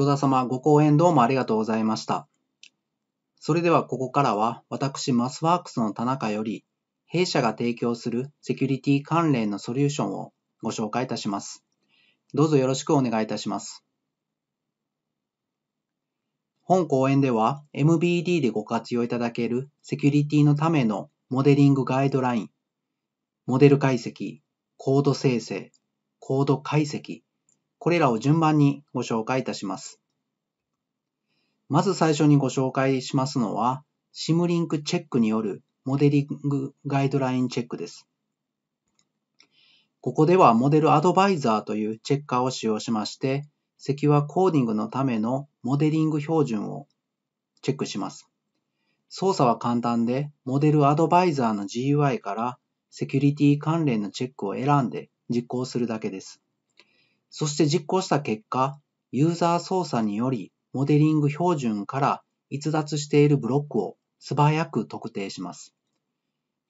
戸田様、ご講演どうもありがとうございました。それではここからは、私、マスワークスの田中より、弊社が提供するセキュリティ関連のソリューションをご紹介いたします。どうぞよろしくお願いいたします。本講演では MBD でご活用いただけるセキュリティのためのモデリングガイドライン、モデル解析、コード生成、コード解析、これらを順番にご紹介いたします。まず最初にご紹介しますのは、シムリンクチェックによるモデリングガイドラインチェックです。ここではモデルアドバイザーというチェッカーを使用しまして、セキュアコーディングのためのモデリング標準をチェックします。操作は簡単で、モデルアドバイザーの GUI からセキュリティ関連のチェックを選んで実行するだけです。そして実行した結果、ユーザー操作によりモデリング標準から逸脱しているブロックを素早く特定します。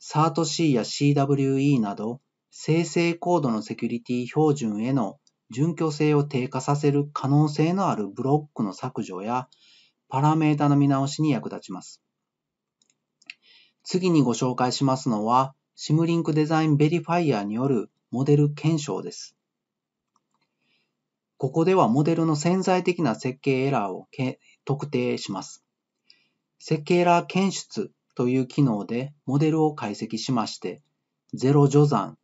s e r t c や CWE など生成コードのセキュリティ標準への準拠性を低下させる可能性のあるブロックの削除やパラメータの見直しに役立ちます。次にご紹介しますのは、シムリンクデザインベリファイアによるモデル検証です。ここではモデルの潜在的な設計エラーを特定します。設計エラー検出という機能でモデルを解析しまして、ゼロ除算、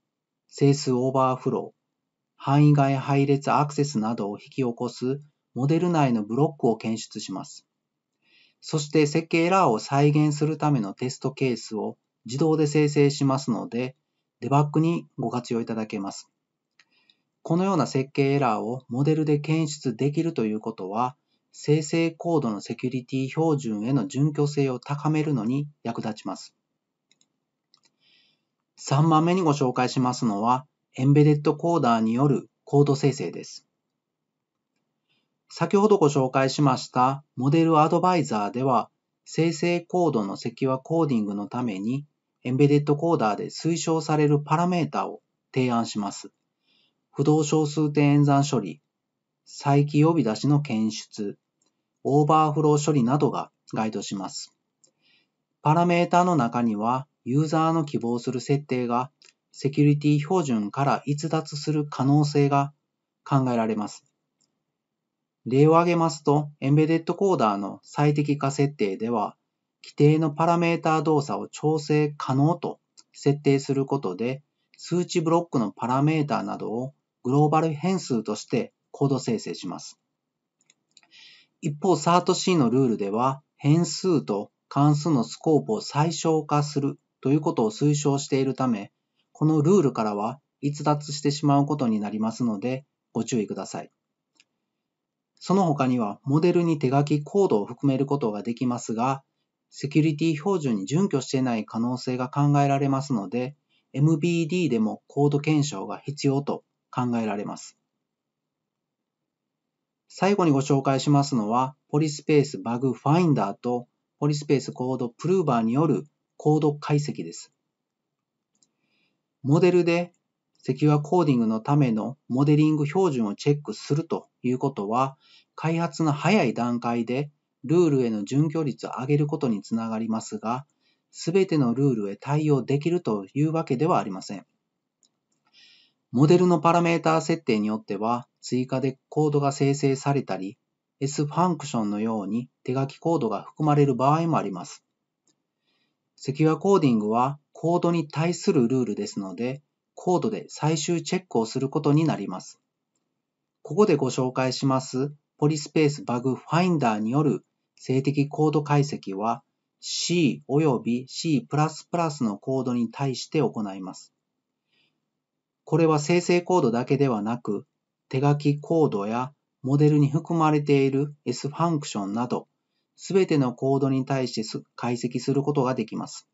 整数オーバーフロー、範囲外配列アクセスなどを引き起こすモデル内のブロックを検出します。そして設計エラーを再現するためのテストケースを自動で生成しますので、デバッグにご活用いただけます。このような設計エラーをモデルで検出できるということは、生成コードのセキュリティ標準への準拠性を高めるのに役立ちます。3番目にご紹介しますのは、エンベデッドコーダーによるコード生成です。先ほどご紹介しましたモデルアドバイザーでは、生成コードのュ和コーディングのために、エンベデッドコーダーで推奨されるパラメータを提案します。不動小数点演算処理、再起呼び出しの検出、オーバーフロー処理などが該当します。パラメータの中には、ユーザーの希望する設定がセキュリティ標準から逸脱する可能性が考えられます。例を挙げますと、エンベデッドコーダーの最適化設定では、規定のパラメータ動作を調整可能と設定することで、数値ブロックのパラメータなどをグローバル変数としてコード生成します。一方、サート C のルールでは、変数と関数のスコープを最小化するということを推奨しているため、このルールからは逸脱してしまうことになりますので、ご注意ください。その他には、モデルに手書きコードを含めることができますが、セキュリティ標準に準拠していない可能性が考えられますので、MBD でもコード検証が必要と考えられます。最後にご紹介しますのは、ポリスペースバグファインダーとポリスペースコードプルーバーによるコード解析です。モデルでセキュアコーディングのためのモデリング標準をチェックするということは、開発の早い段階でルールへの準拠率を上げることにつながりますが、すべてのルールへ対応できるというわけではありません。モデルのパラメータ設定によっては追加でコードが生成されたり、S ファンクションのように手書きコードが含まれる場合もあります。セキュアコーディングはコードに対するルールですので、コードで最終チェックをすることになります。ここでご紹介しますポリスペースバグファインダーによる静的コード解析は C 及び C++ のコードに対して行います。これは生成コードだけではなく、手書きコードやモデルに含まれている S ファンクションなど、すべてのコードに対して解析することができます。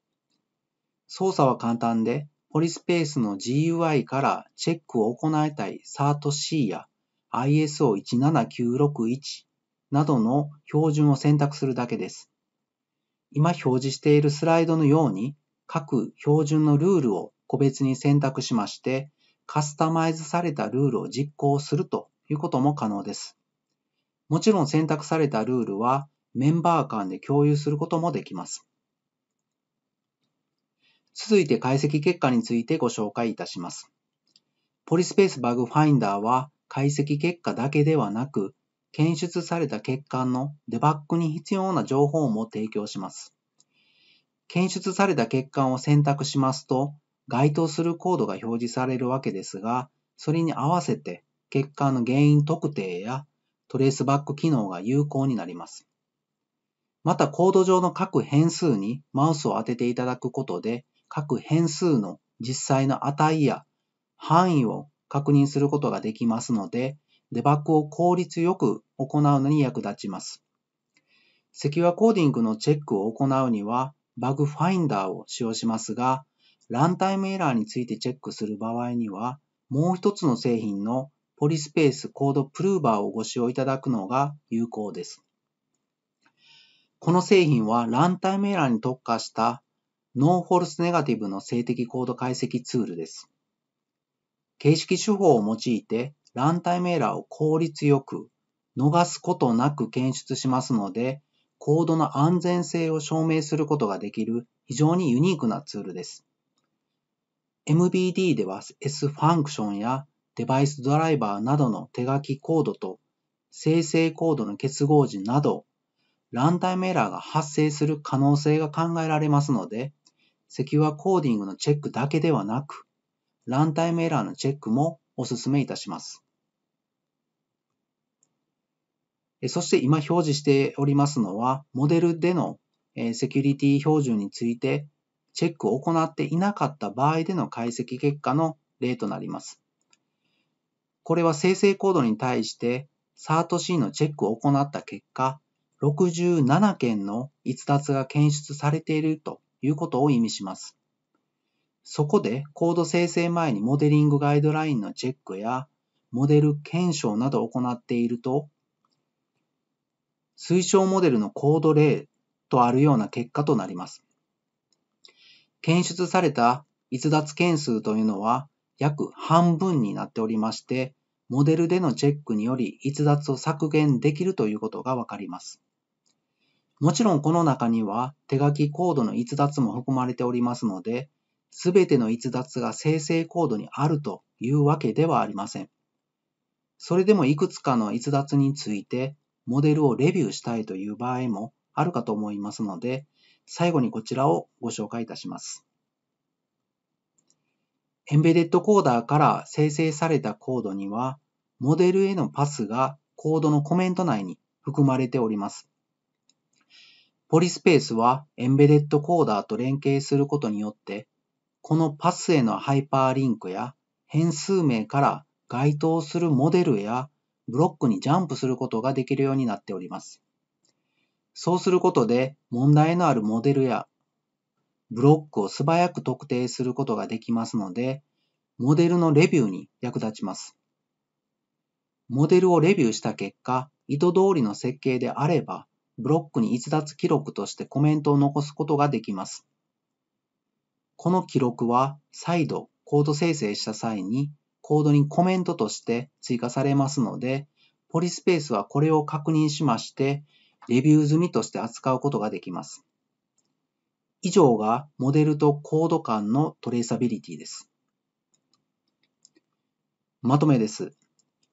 操作は簡単で、ポリスペースの GUI からチェックを行いたい CERT-C や ISO17961 などの標準を選択するだけです。今表示しているスライドのように、各標準のルールを個別に選択しまして、カスタマイズされたルールを実行するということも可能です。もちろん選択されたルールはメンバー間で共有することもできます。続いて解析結果についてご紹介いたします。ポリスペースバグファインダーは解析結果だけではなく、検出された欠陥のデバッグに必要な情報も提供します。検出された欠陥を選択しますと、該当するコードが表示されるわけですが、それに合わせて結果の原因特定やトレースバック機能が有効になります。またコード上の各変数にマウスを当てていただくことで、各変数の実際の値や範囲を確認することができますので、デバッグを効率よく行うのに役立ちます。セキュアコーディングのチェックを行うには、バグファインダーを使用しますが、ランタイムエラーについてチェックする場合には、もう一つの製品のポリスペースコードプルーバーをご使用いただくのが有効です。この製品はランタイムエラーに特化したノーフォルスネガティブの性的コード解析ツールです。形式手法を用いてランタイムエラーを効率よく逃すことなく検出しますので、コードの安全性を証明することができる非常にユニークなツールです。MBD では S ファンクションやデバイスドライバーなどの手書きコードと生成コードの結合時など、ランタイムエラーが発生する可能性が考えられますので、セキュアコーディングのチェックだけではなく、ランタイムエラーのチェックもお勧めいたします。そして今表示しておりますのは、モデルでのセキュリティ標準についてチェックを行っていなかった場合での解析結果の例となります。これは生成コードに対して CERT-C のチェックを行った結果、67件の逸脱が検出されているということを意味します。そこでコード生成前にモデリングガイドラインのチェックやモデル検証などを行っていると、推奨モデルのコード例とあるような結果となります。検出された逸脱件数というのは約半分になっておりまして、モデルでのチェックにより逸脱を削減できるということがわかります。もちろんこの中には手書きコードの逸脱も含まれておりますので、すべての逸脱が生成コードにあるというわけではありません。それでもいくつかの逸脱についてモデルをレビューしたいという場合もあるかと思いますので、最後にこちらをご紹介いたします。エンベデッドコーダーから生成されたコードには、モデルへのパスがコードのコメント内に含まれております。ポリスペースはエンベデッドコーダーと連携することによって、このパスへのハイパーリンクや変数名から該当するモデルやブロックにジャンプすることができるようになっております。そうすることで問題のあるモデルやブロックを素早く特定することができますので、モデルのレビューに役立ちます。モデルをレビューした結果、意図通りの設計であれば、ブロックに逸脱記録としてコメントを残すことができます。この記録は再度コード生成した際にコードにコメントとして追加されますので、ポリスペースはこれを確認しまして、レビュー済みとして扱うことができます。以上がモデルとコード間のトレーサビリティです。まとめです。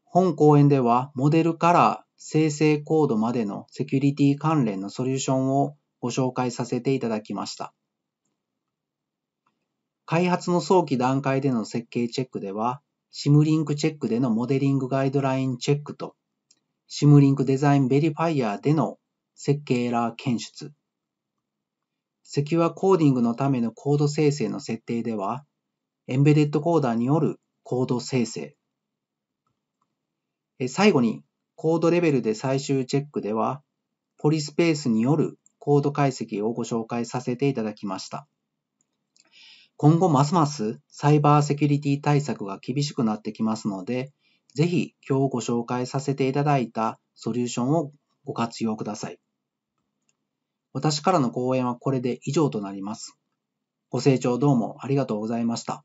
本講演ではモデルから生成コードまでのセキュリティ関連のソリューションをご紹介させていただきました。開発の早期段階での設計チェックでは、シムリンクチェックでのモデリングガイドラインチェックと、シムリンクデザインベリファイヤーでの設計エラー検出。セキュアコーディングのためのコード生成の設定では、エンベデッドコーダーによるコード生成。最後に、コードレベルで最終チェックでは、ポリスペースによるコード解析をご紹介させていただきました。今後ますますサイバーセキュリティ対策が厳しくなってきますので、ぜひ今日ご紹介させていただいたソリューションをご活用ください。私からの講演はこれで以上となります。ご清聴どうもありがとうございました。